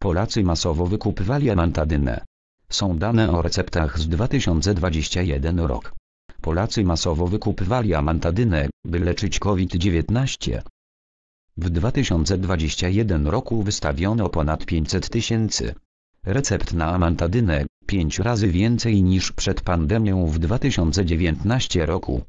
Polacy masowo wykupywali amantadynę. Są dane o receptach z 2021 rok. Polacy masowo wykupywali amantadynę, by leczyć COVID-19. W 2021 roku wystawiono ponad 500 tysięcy recept na amantadynę, 5 razy więcej niż przed pandemią w 2019 roku.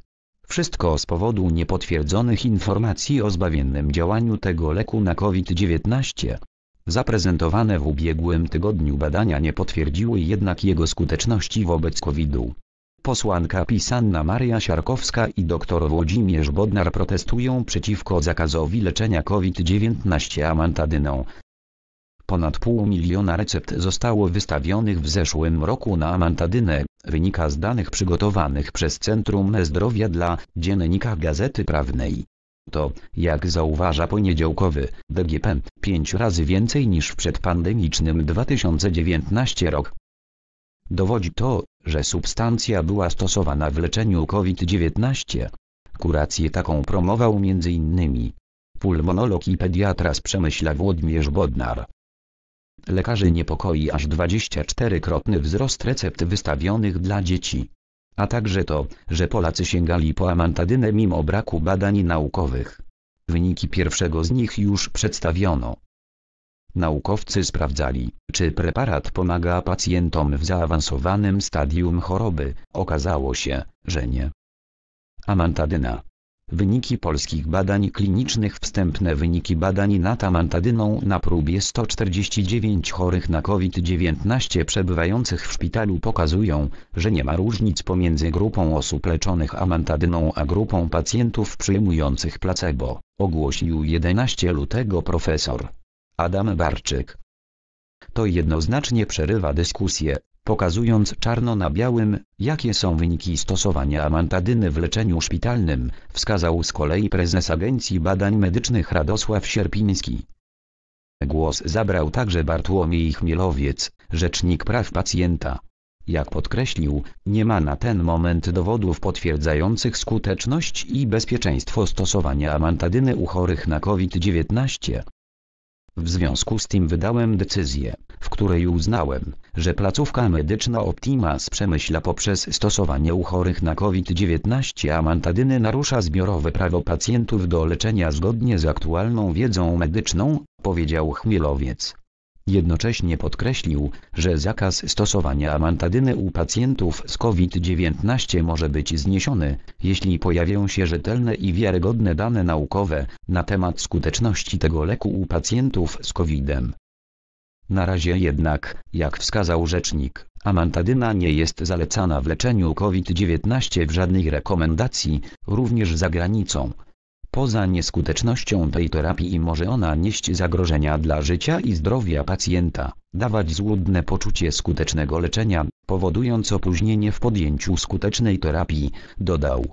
Wszystko z powodu niepotwierdzonych informacji o zbawiennym działaniu tego leku na COVID-19. Zaprezentowane w ubiegłym tygodniu badania nie potwierdziły jednak jego skuteczności wobec COVID-u. Posłanka PiS Maria Siarkowska i dr Włodzimierz Bodnar protestują przeciwko zakazowi leczenia COVID-19 amantadyną. Ponad pół miliona recept zostało wystawionych w zeszłym roku na amantadynę, wynika z danych przygotowanych przez Centrum Zdrowia dla Dziennika Gazety Prawnej to, jak zauważa poniedziałkowy DGP, pięć razy więcej niż w przedpandemicznym 2019 rok. Dowodzi to, że substancja była stosowana w leczeniu COVID-19. Kurację taką promował m.in. pulmonolog i pediatra z Przemyśla Włodmierz Bodnar. Lekarzy niepokoi aż 24-krotny wzrost recept wystawionych dla dzieci a także to, że Polacy sięgali po amantadynę mimo braku badań naukowych. Wyniki pierwszego z nich już przedstawiono. Naukowcy sprawdzali, czy preparat pomaga pacjentom w zaawansowanym stadium choroby. Okazało się, że nie. Amantadyna Wyniki polskich badań klinicznych Wstępne wyniki badań nad amantadyną na próbie 149 chorych na COVID-19 przebywających w szpitalu pokazują, że nie ma różnic pomiędzy grupą osób leczonych amantadyną a grupą pacjentów przyjmujących placebo, ogłosił 11 lutego profesor Adam Barczyk. To jednoznacznie przerywa dyskusję, pokazując czarno na białym, jakie są wyniki stosowania amantadyny w leczeniu szpitalnym, wskazał z kolei prezes Agencji Badań Medycznych Radosław Sierpiński. Głos zabrał także Bartłomiej Chmielowiec, rzecznik praw pacjenta. Jak podkreślił, nie ma na ten moment dowodów potwierdzających skuteczność i bezpieczeństwo stosowania amantadyny u chorych na COVID-19. W związku z tym wydałem decyzję, w której uznałem, że placówka medyczna Optima z Przemyśla poprzez stosowanie u chorych na COVID-19 amantadyny narusza zbiorowe prawo pacjentów do leczenia zgodnie z aktualną wiedzą medyczną, powiedział Chmielowiec. Jednocześnie podkreślił, że zakaz stosowania amantadyny u pacjentów z COVID-19 może być zniesiony, jeśli pojawią się rzetelne i wiarygodne dane naukowe na temat skuteczności tego leku u pacjentów z COVID-em. Na razie jednak, jak wskazał rzecznik, amantadyna nie jest zalecana w leczeniu COVID-19 w żadnych rekomendacji, również za granicą, Poza nieskutecznością tej terapii może ona nieść zagrożenia dla życia i zdrowia pacjenta, dawać złudne poczucie skutecznego leczenia, powodując opóźnienie w podjęciu skutecznej terapii, dodał.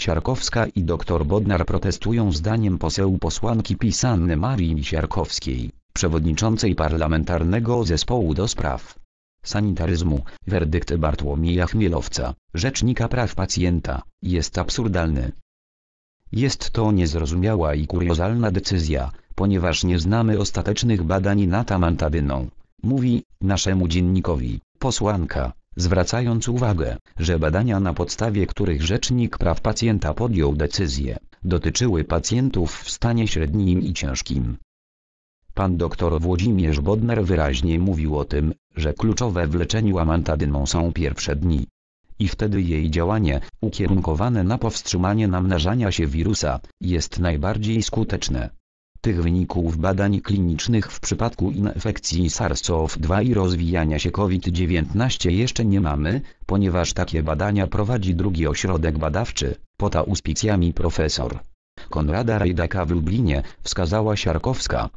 Siarkowska i dr Bodnar protestują zdaniem poseł posłanki pisanny Marii Siarkowskiej, przewodniczącej Parlamentarnego Zespołu do Spraw Sanitaryzmu, werdykt Bartłomieja Chmielowca, Rzecznika Praw Pacjenta, jest absurdalny. Jest to niezrozumiała i kuriozalna decyzja, ponieważ nie znamy ostatecznych badań nad amantadyną. Mówi, naszemu dziennikowi, posłanka, zwracając uwagę, że badania na podstawie których Rzecznik Praw Pacjenta podjął decyzję, dotyczyły pacjentów w stanie średnim i ciężkim. Pan dr Włodzimierz Bodnar wyraźnie mówił o tym, że kluczowe w leczeniu amantadyną są pierwsze dni, i wtedy jej działanie, ukierunkowane na powstrzymanie namnażania się wirusa, jest najbardziej skuteczne. Tych wyników badań klinicznych w przypadku infekcji SARS-CoV-2 i rozwijania się COVID-19 jeszcze nie mamy, ponieważ takie badania prowadzi drugi ośrodek badawczy, pod auspicjami profesor. Konrada Rajdaka w Lublinie, wskazała Siarkowska.